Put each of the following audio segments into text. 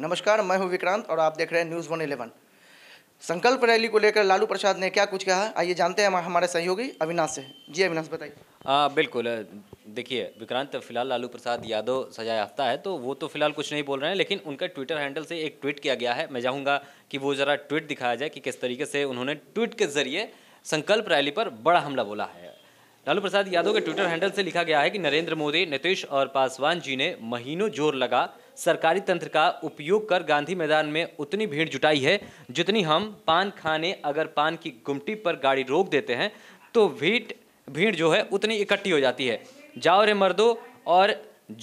नमस्कार मैं हूं विक्रांत और आप देख रहे हैं न्यूज़ वन इलेवन संकल्प रैली को लेकर लालू प्रसाद ने क्या कुछ कहा आइए जानते हैं हमारे सहयोगी अविनाश से जी अविनाश बताइए हाँ बिल्कुल देखिए विक्रांत फिलहाल लालू प्रसाद यादव सजा याफ्ता है तो वो तो फिलहाल कुछ नहीं बोल रहे हैं लेकिन उनका ट्विटर हैंडल से एक ट्वीट किया गया है मैं चाहूँगा कि वो ज़रा ट्वीट दिखाया जाए कि किस तरीके से उन्होंने ट्वीट के जरिए संकल्प रैली पर बड़ा हमला बोला है लालू प्रसाद यादव के ट्विटर हैंडल से लिखा गया है कि नरेंद्र मोदी नीतीश और पासवान जी ने महीनों जोर लगा सरकारी तंत्र का उपयोग कर गांधी मैदान में उतनी भीड़ जुटाई है जितनी हम पान खाने अगर पान की गुमटी पर गाड़ी रोक देते हैं तो भीड़ भीड़ जो है उतनी इकट्ठी हो जाती है जाओ रे मर्दो और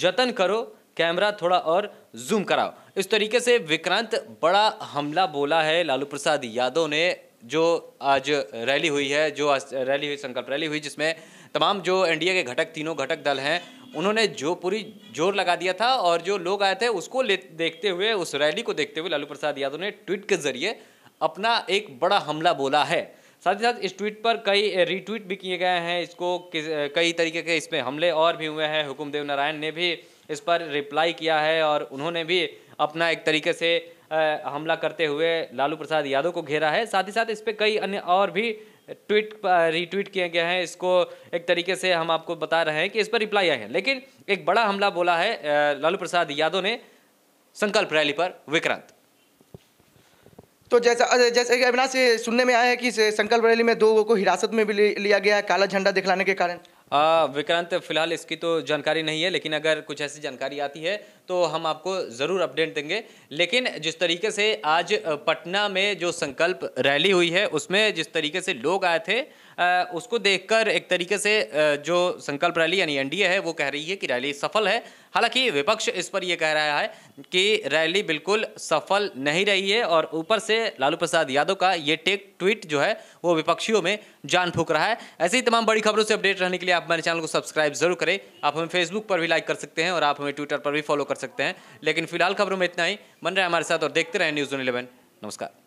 जतन करो कैमरा थोड़ा और जूम कराओ इस तरीके से विक्रांत बड़ा हमला बोला है लालू प्रसाद यादव ने जो आज रैली हुई है जो आज रैली हुई संकल्प रैली हुई जिसमें तमाम जो एनडीए के घटक तीनों घटक दल हैं उन्होंने जो पूरी जोर लगा दिया था और जो लोग आए थे उसको ले देखते हुए उस रैली को देखते हुए लालू प्रसाद यादव ने ट्वीट के जरिए अपना एक बड़ा हमला बोला है साथ ही साथ इस ट्वीट पर कई रीट्वीट भी किए गए हैं इसको कई तरीके के इसमें हमले और भी हुए हैं हुकुमदेव नारायण ने भी इस पर रिप्लाई किया है और उन्होंने भी अपना एक तरीके से हमला करते हुए लालू प्रसाद यादव को घेरा है साथ ही साथ इस पर कई अन्य और भी ट्वीट रीट्वीट किया गया है इसको एक तरीके से हम आपको बता रहे हैं कि इस पर रिप्लाई आए हैं लेकिन एक बड़ा हमला बोला है लालू प्रसाद यादव ने संकल्प रैली पर विक्रांत तो जैसा जैसे अविनाश सुनने में आया है कि संकल्प रैली में दो को हिरासत में भी लिया गया है काला झंडा दिखलाने के कारण विक्रांत फिलहाल इसकी तो जानकारी नहीं है लेकिन अगर कुछ ऐसी जानकारी आती है तो हम आपको ज़रूर अपडेट देंगे लेकिन जिस तरीके से आज पटना में जो संकल्प रैली हुई है उसमें जिस तरीके से लोग आए थे उसको देखकर एक तरीके से जो संकल्प रैली यानी एनडीए है वो कह रही है कि रैली सफल है हालांकि विपक्ष इस पर यह कह रहा है कि रैली बिल्कुल सफल नहीं रही है और ऊपर से लालू प्रसाद यादव का ये टेक ट्वीट जो है वो विपक्षियों में जान फूक रहा है ऐसी तमाम बड़ी खबरों से अपडेट रहने के लिए आप हमारे चैनल को सब्सक्राइब जरूर करें आप हमें फेसबुक पर भी लाइक कर सकते हैं और आप हमें ट्विटर पर भी फॉलो कर सकते हैं लेकिन फिलहाल खबरों में इतना ही बन रहे हमारे साथ और देखते रहें न्यूज़ इलेवन नमस्कार